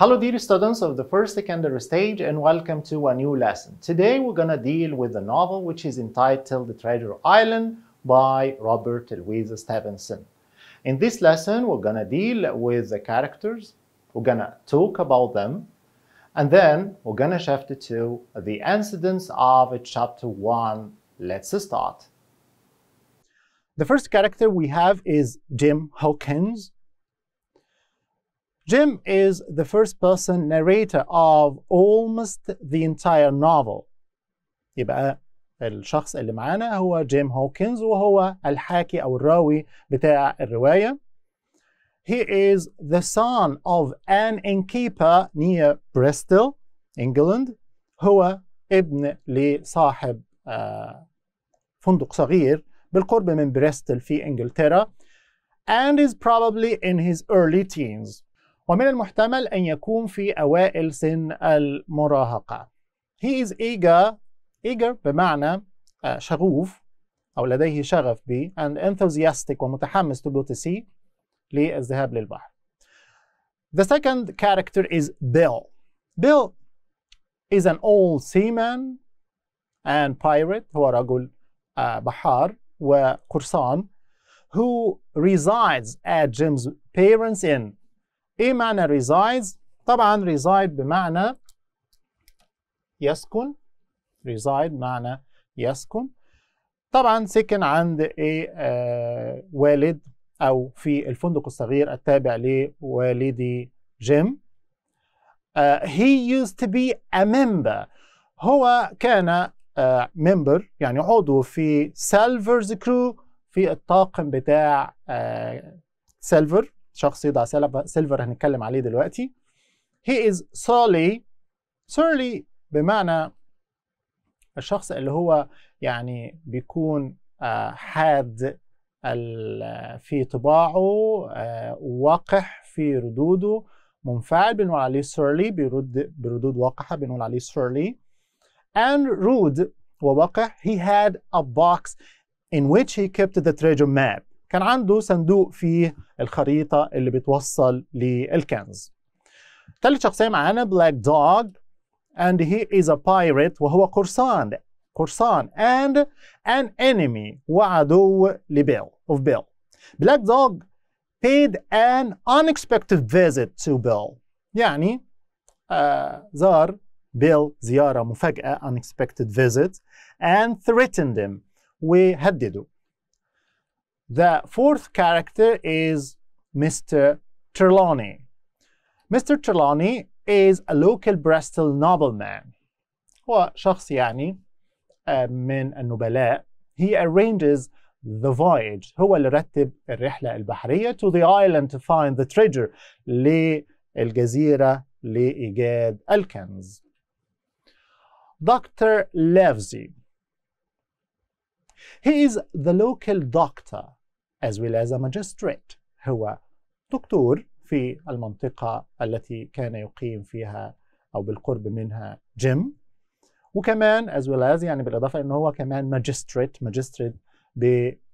Hello dear students of the first secondary stage and welcome to a new lesson. Today we're gonna deal with a novel which is entitled The Treasure Island by Robert Louise Stevenson. In this lesson we're gonna deal with the characters, we're gonna talk about them, and then we're gonna shift to the incidents of chapter 1. Let's start. The first character we have is Jim Hawkins, Jim is the first person narrator of almost the entire novel يبقى الشخص اللي معانا هو جيم هوكنز وهو الحاكي أو الراوي بتاع الرواية He is the son of an innkeeper near Bristol, England هو ابن لصاحب فندق صغير بالقرب من بريستل في إنجلترا and is probably in his early teens ومن المحتمل أن يكون في أوائل سن المراهقة. He is eager, eager بمعنى شغوف أو لديه شغف ب and enthusiastic ومتحمس to go to sea للذهاب للبحر. The second character is Bill. Bill is an old seaman and pirate هو رجل بحار وقرصان who resides at Jim's parents' inn ايه معنى resides طبعا reside بمعنى يسكن reside معنى يسكن طبعا سكن عند ايه آه والد او في الفندق الصغير التابع لوالدي جيم uh, he used to be a member هو كان uh, يعني عضو في سيلفرز كرو في الطاقم بتاع سيلفر آه، uh, شخص يضع سيلفر هنتكلم عليه دلوقتي he is surly surly بمعنى الشخص اللي هو يعني بيكون آه، حاد في طباعه آه، وقح في ردوده منفعل بنقول عليه surly بيرد بردود وقحة بنقول عليه surly and rude ووقح he had a box in which he kept the treasure map كان عنده صندوق فيه الخريطة اللي بتوصل للكنز ثالث شخصية معانا بلاك دوغ and he is a pirate وهو قرصان قرصان and an enemy وعدو لبيل of Bill Black Dog paid an unexpected visit to Bill يعني آه زار بيل زيارة مفاجأة unexpected visit and threatened him وهدده The fourth character is Mr. Trelawney. Mr. Trelawney is a local Bristol nobleman. هو شخص يعني من النبلاء. He arranges the voyage. هو اللي رتب الرحلة البحرية to the island to find the treasure للجزيرة لإيجاد الكنز. Dr. Levesey. He is the local doctor. as well as a magistrate هو دكتور في المنطقة التي كان يقيم فيها أو بالقرب منها جيم وكمان as well as يعني بالإضافة أنه هو كمان magistrate magistrate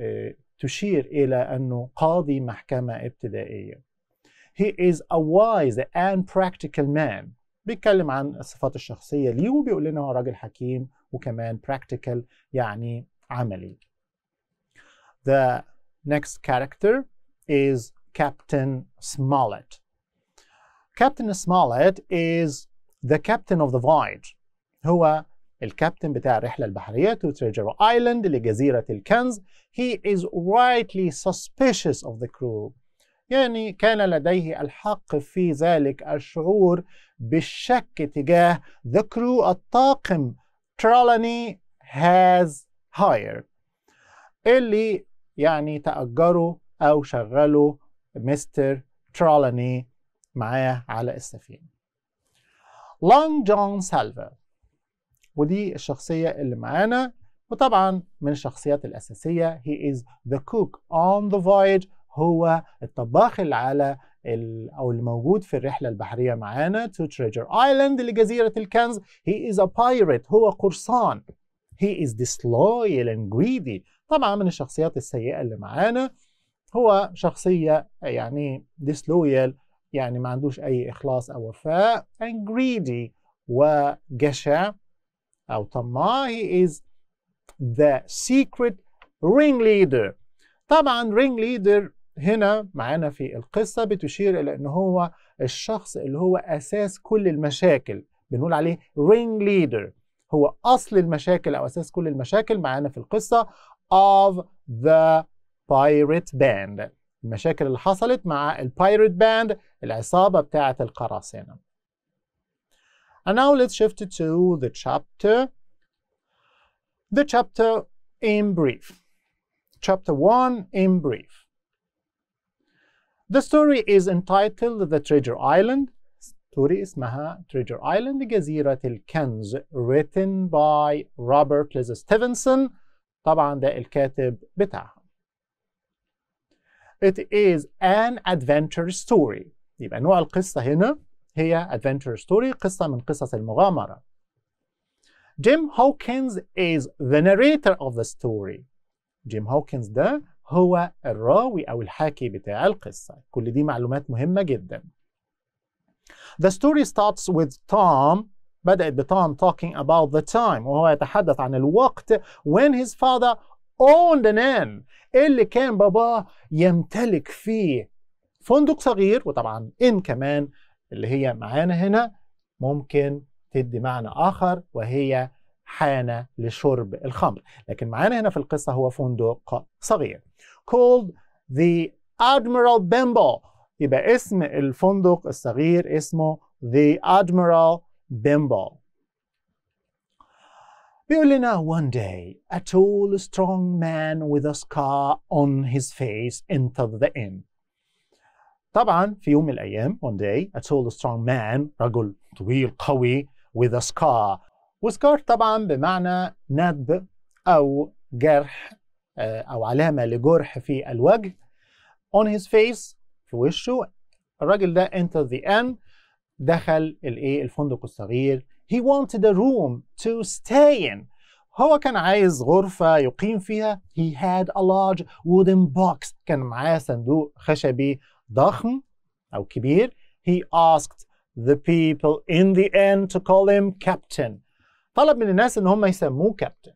آه، تشير إلى أنه قاضي محكمة ابتدائية He is a wise and practical man بيتكلم عن الصفات الشخصية ليه وبيقول لنا هو راجل حكيم وكمان practical يعني عملي The Next character is Captain Smollett. Captain Smollett is the captain of the voyage هو الكابتن بتاع رحلة البحرية to Treasure Island لجزيرة الكنز he is rightly suspicious of the crew يعني كان لديه الحق في ذلك الشعور بالشك تجاه the crew الطاقم Trelawney has hired اللي يعني تأجروا أو شغلوا مستر ترولاني معاه على السفينة لونج جون سالفر ودي الشخصية اللي معانا وطبعا من الشخصيات الأساسية he is the cook on the voyage هو الطباخ اللي على ال أو اللي موجود في الرحلة البحرية معانا to Treasure Island لجزيرة الكنز he is a pirate هو قرصان he is disloyal and greedy طبعا من الشخصيات السيئة اللي معانا هو شخصية يعني ديسلويال يعني ما عندوش أي إخلاص أو وفاء and greedy وجشع أو طماع he is the secret ringleader طبعا ringleader هنا معانا في القصة بتشير إلى أن هو الشخص اللي هو أساس كل المشاكل بنقول عليه ringleader هو أصل المشاكل أو أساس كل المشاكل معانا في القصة of the pirate band المشاكل اللي حصلت مع البايرت باند العصابة بتاعة القراصنة. And now let's shift to the chapter. The chapter in brief. Chapter 1 in brief. The story is entitled The Treasure Island. Story اسمها Treasure Island جزيرة الكنز written by Robert Louis Stevenson طبعا ده الكاتب بتاعها It is an adventure story يبقى نوع القصة هنا هي adventure story قصة من قصص المغامرة Jim Hawkins is the narrator of the story Jim Hawkins ده هو الراوي أو الحاكي بتاع القصة كل دي معلومات مهمة جدا The story starts with Tom بدأت بتوم talking about the time وهو يتحدث عن الوقت when his father owned an inn اللي كان باباه يمتلك فيه فندق صغير وطبعا ان كمان اللي هي معانا هنا ممكن تدي معنى آخر وهي حانة لشرب الخمر لكن معانا هنا في القصة هو فندق صغير called the Admiral Bimbo يبقى اسم الفندق الصغير اسمه the Admiral Bimbo. Violina one day, a tall, strong man with a scar on his face entered the inn. طبعا في يوم من الأيام one day a tall strong man رجل طويل قوي with a scar وسكار طبعا بمعنى ندب أو جرح أو علامة لجرح في الوجه on his face في وشه الراجل ده entered the inn دخل الايه الفندق الصغير he wanted a room to stay in هو كان عايز غرفة يقيم فيها he had a large wooden box كان معاه صندوق خشبي ضخم أو كبير he asked the people in the end to call him captain طلب من الناس ان هم يسموه كابتن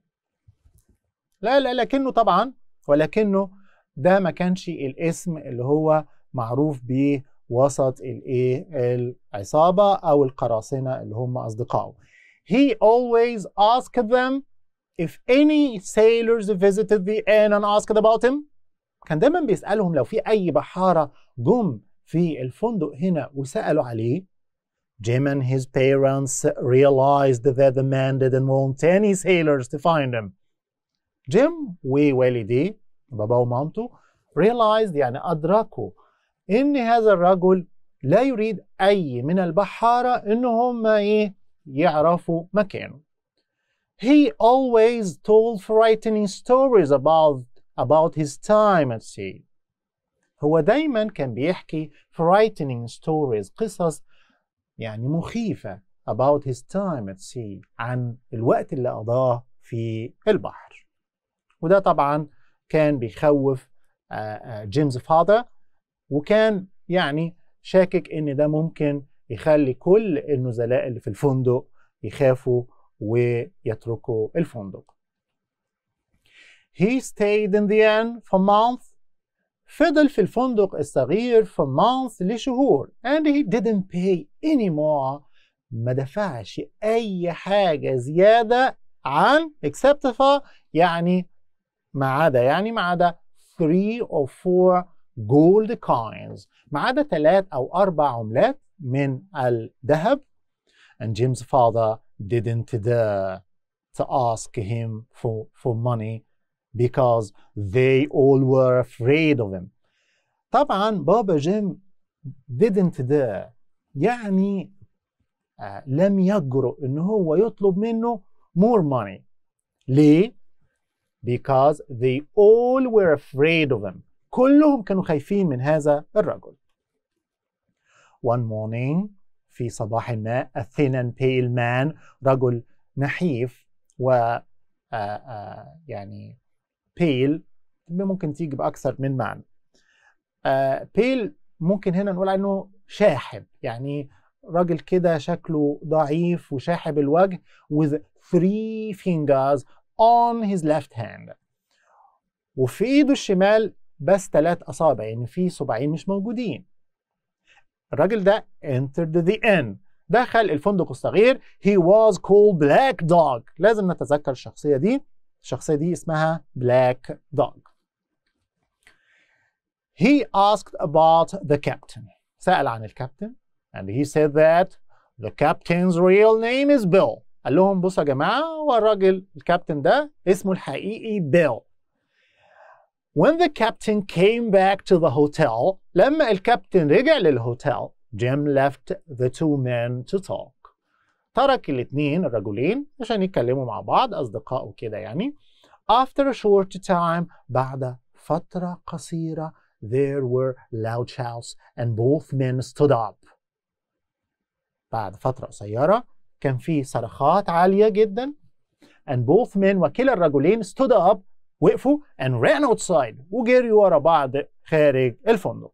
لا لا لكنه طبعا ولكنه ده ما كانش الاسم اللي هو معروف بيه وسط الايه العصابه او القراصنه اللي هم اصدقائه. He always asked them if any sailors visited the inn and asked about him. كان دايما بيسالهم لو في اي بحاره جم في الفندق هنا وسالوا عليه. Jim and his parents realized that the man didn't want any sailors to find him. Jim ووالديه باباه ومامته realized يعني أدركوا ان هذا الرجل لا يريد اي من البحاره ان هم ايه يعرفوا مكانه he always told frightening stories about about his time at sea هو دايما كان بيحكي frightening stories قصص يعني مخيفة about his time at sea عن الوقت اللي قضاه في البحر وده طبعا كان بيخوف جيمس آه، آه، father وكان يعني شاكك ان ده ممكن يخلي كل النزلاء اللي في الفندق يخافوا ويتركوا الفندق He stayed in the inn for months فضل في الفندق الصغير for months لشهور and he didn't pay any more ما دفعش أي حاجة زيادة عن except for يعني ما عدا يعني ما عدا 3 or 4 جولد كوينز ما عدا ثلاث أو أربع عملات من الذهب and Jim's father didn't dare to ask him for, for money because they all were afraid of him. طبعا بابا جيم didn't dare يعني آه لم يجرؤ ان هو يطلب منه more money. ليه؟ Because they all were afraid of him. كلهم كانوا خايفين من هذا الرجل One morning في صباح ما a thin and pale man رجل نحيف و آآ آه، آآ آه، يعني pale ممكن تيجي بأكثر من معنى آه، pale ممكن هنا نقول عنه شاحب يعني راجل كده شكله ضعيف وشاحب الوجه with three fingers on his left hand وفي ايده الشمال بس ثلاث اصابع يعني في صباعين مش موجودين الراجل ده entered the inn دخل الفندق الصغير he was called black dog لازم نتذكر الشخصية دي الشخصية دي اسمها black dog he asked about the captain سأل عن الكابتن and he said that the captain's real name is Bill قال لهم بصوا يا جماعة هو الراجل الكابتن ده اسمه الحقيقي بيل When the captain came back to the hotel, لما الكابتن رجع للهوتيل, Jim left the two men to talk. ترك الاثنين الرجلين عشان يتكلموا مع بعض أصدقاء كده يعني. After a short time, بعد فترة قصيرة, there were loud shouts and both men stood up. بعد فترة قصيرة كان في صرخات عالية جدا and both men وكلا الرجلين stood up وقفوا and ran outside وجريوا ورا بعض خارج الفندق.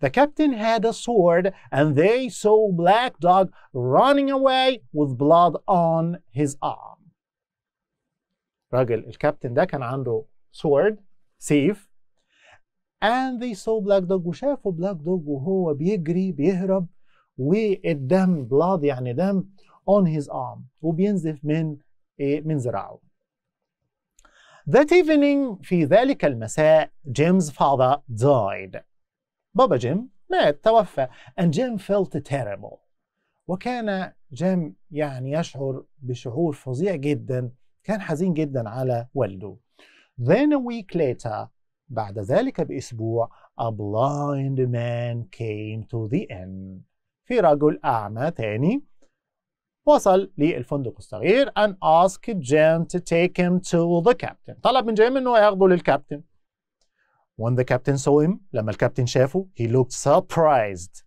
The captain had a sword and they saw Black Dog running away with blood on his arm. راجل الكابتن ده كان عنده sword سيف and they saw Black Dog وشافوا Black Dog وهو بيجري بيهرب والدم blood يعني دم on his arm وبينزف من من ذراعه. That evening في ذلك المساء Jim's father died. بابا جيم مات توفى and Jim felt terrible. وكان جيم يعني يشعر بشعور فظيع جدا كان حزين جدا على والده. Then a week later بعد ذلك بأسبوع a blind man came to the inn. في رجل أعمى تاني وصل للفندق الصغير and asked Jim to take him to the captain. طلب من جيم انه ياخده للكابتن. When the captain saw him, لما الكابتن شافه, he looked surprised.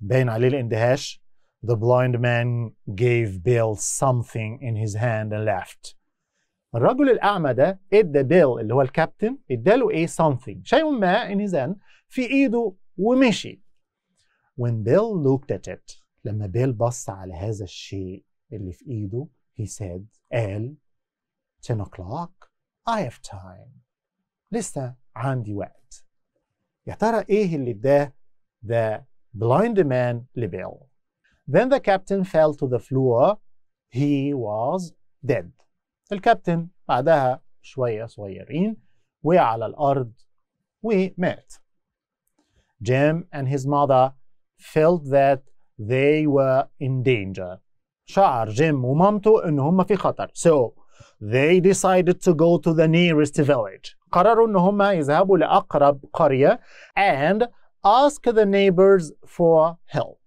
باين عليه الاندهاش. The blind man gave Bill something in his hand and left. الرجل الأعمى ده ادى بيل اللي هو الكابتن اداله ايه something شيء ما in his hand في ايده ومشي. When Bill looked at it لما بيل بص على هذا الشيء اللي في ايده he said قال 10 o'clock I have time لسه عندي وقت يا ترى ايه اللي اداه the blind man لبيل Then the captain fell to the floor he was dead الكابتن بعدها شوية صغيرين وقع على الأرض ومات Jim and his mother felt that they were in danger شعر جيم ومامته ان هم في خطر so they decided to go to the nearest village قرروا ان هم يذهبوا لاقرب قرية and ask the neighbors for help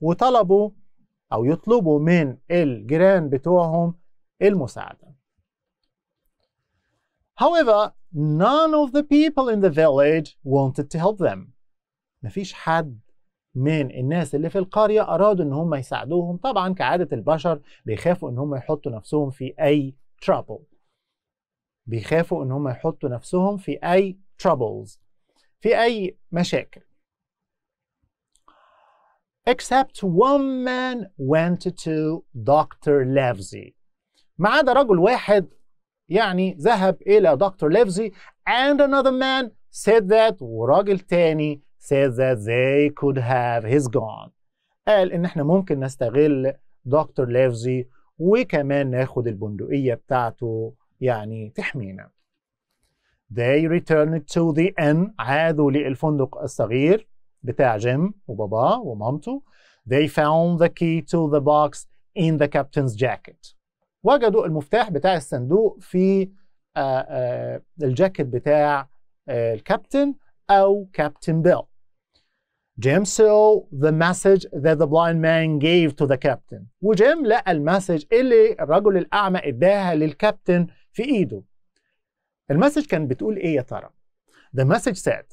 وطلبوا او يطلبوا من الجيران بتوعهم المساعدة. However, none of the people in the village wanted to help them. ما فيش حد من الناس اللي في القرية أرادوا إن هم يساعدوهم طبعا كعادة البشر بيخافوا إن هم يحطوا نفسهم في أي trouble بيخافوا إن هم يحطوا نفسهم في أي troubles في أي مشاكل except one man went to Dr. Levzi ما عدا رجل واحد يعني ذهب إلى دكتور ليفزي and another man said that وراجل تاني said that they could have his gun قال إن إحنا ممكن نستغل دكتور ليفزي وكمان ناخد البندقية بتاعته يعني تحمينا They returned to the inn عادوا للفندق الصغير بتاع جيم وباباه ومامته They found the key to the box in the captain's jacket وجدوا المفتاح بتاع الصندوق في آآ آه، آآ آه، الجاكيت بتاع آه، الكابتن أو كابتن بيل جيم سو ذا مسج ذا ذا بلايند مان جيف تو ذا كابتن وجيم لقى المسج اللي الرجل الأعمى إداها للكابتن في إيده المسج كان بتقول إيه يا ترى؟ ذا مسج سيد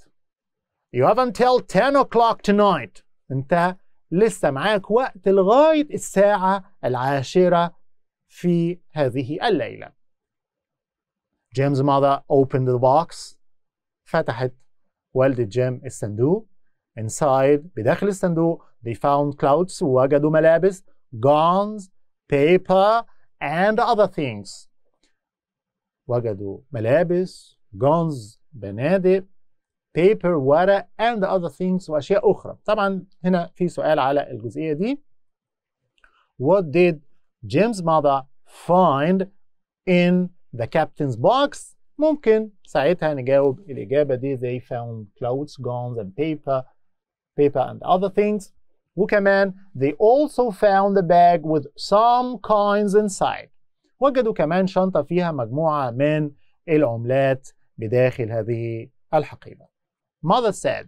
يو هاف انتل 10 o'clock tonight أنت لسه معاك وقت لغاية الساعة العاشرة في هذه الليلة جيمز ماذا اوبند ذا بوكس فتحت والدة جيم الصندوق Inside, بداخل الصندوق they found clothes وجدوا ملابس guns, paper and other things وجدوا ملابس guns, بنادق paper, ورق and other things وأشياء أخرى طبعا هنا في سؤال على الجزئية دي What did Jim's mother find in the captain's box ممكن ساعتها نجاوب الإجابة دي they found clothes, guns and paper paper and other things. وكمان they also found a bag with some coins inside. وجدوا كمان شنطة فيها مجموعة من العملات بداخل هذه الحقيبة. Mother said,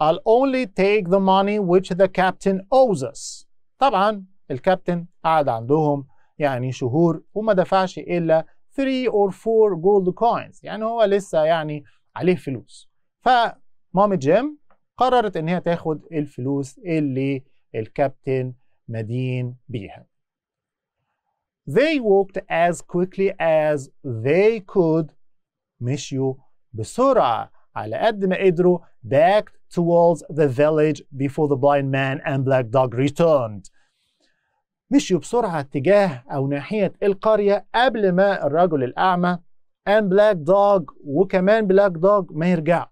I'll only take the money which the captain owes us. طبعا الكابتن قعد عندهم يعني شهور وما دفعش إلا 3 or 4 gold coins يعني هو لسه يعني عليه فلوس. فمامي جيم قررت ان هي تاخد الفلوس اللي الكابتن مدين بيها They walked as quickly as they could مشيوا بسرعة على قد ما قدروا back towards the village before the blind man and black dog returned مشيوا بسرعة اتجاه أو ناحية القرية قبل ما الرجل الأعمى and black dog وكمان black dog ما يرجع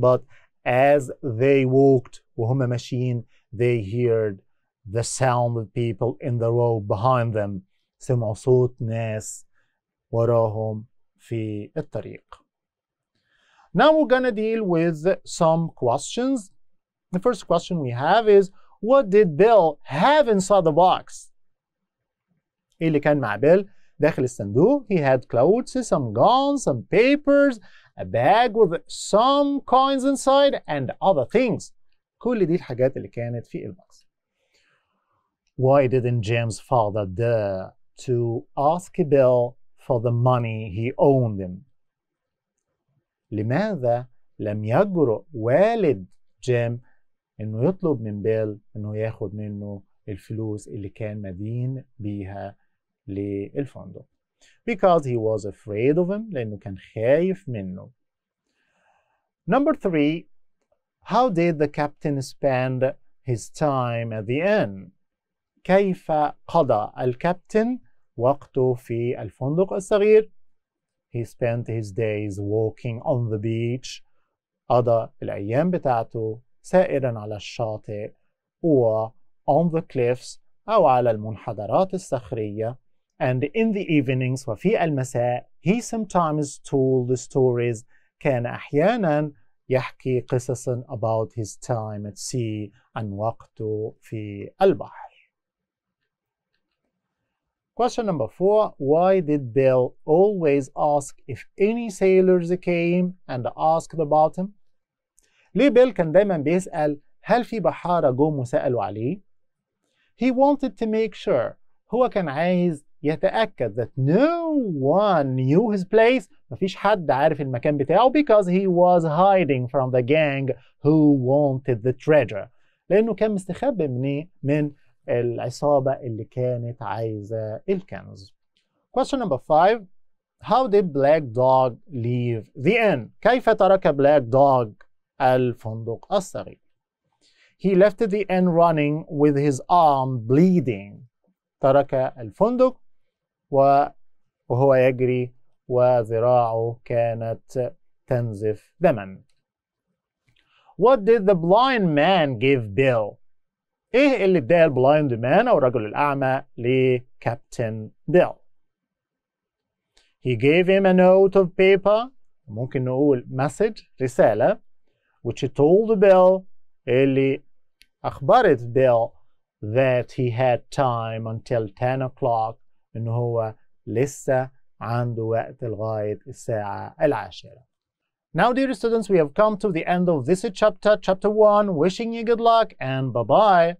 but As they walked, وهم Machine, they heard the sound of people in the road behind them. صوت ناس وراهم في الطريق. Now we're gonna deal with some questions. The first question we have is, what did Bill have inside the box? إيه اللي بيل He had clothes, some guns, some papers, a bag with some coins inside and other things كل دي الحاجات اللي كانت في الباكس Why didn't James father dare to ask Bill for the money he owed him? لماذا لم يجرؤ والد جيم انه يطلب من بيل انه ياخد منه الفلوس اللي كان مدين بيها للفندق because he was afraid of him لأنه كان خايف منه. Number three, how did the captain spend his time at the inn? كيف قضى الكابتن وقته في الفندق الصغير؟ He spent his days walking on the beach. قضى الأيام بتاعته سائرا على الشاطئ و on the cliffs أو على المنحدرات الصخرية And in the evenings وفي المساء he sometimes told the stories كان أحيانا يحكي قصصا about his time at sea and وقته في البحر. Question number four, why did Bill always ask if any sailors came and asked about him? ليه بيل كان دايما بيسأل هل في بحارة جم وسألوا عليه؟ He wanted to make sure هو كان عايز يتأكد that no one knew his place مفيش حد عارف المكان بتاعه because he was hiding from the gang who wanted the treasure لأنه كان مستخبي من من العصابة اللي كانت عايزة الكنز. Question number five How did Black Dog leave the inn? كيف ترك Black Dog الفندق الصغير؟ He left the inn running with his arm bleeding. ترك الفندق وهو يجري وذراعه كانت تنزف دما. What did the blind man give Bill? إيه اللي اداه البلايند مان أو الرجل الأعمى لكابتن بيل؟ He gave him a note of paper ممكن نقول message رسالة which he told Bill اللي أخبرت Bill that he had time until 10 o'clock ان هو لسه عنده وقت لغاية الساعة العاشرة. Now dear students we have come to the end of this chapter, chapter 1. Wishing you good luck and bye bye.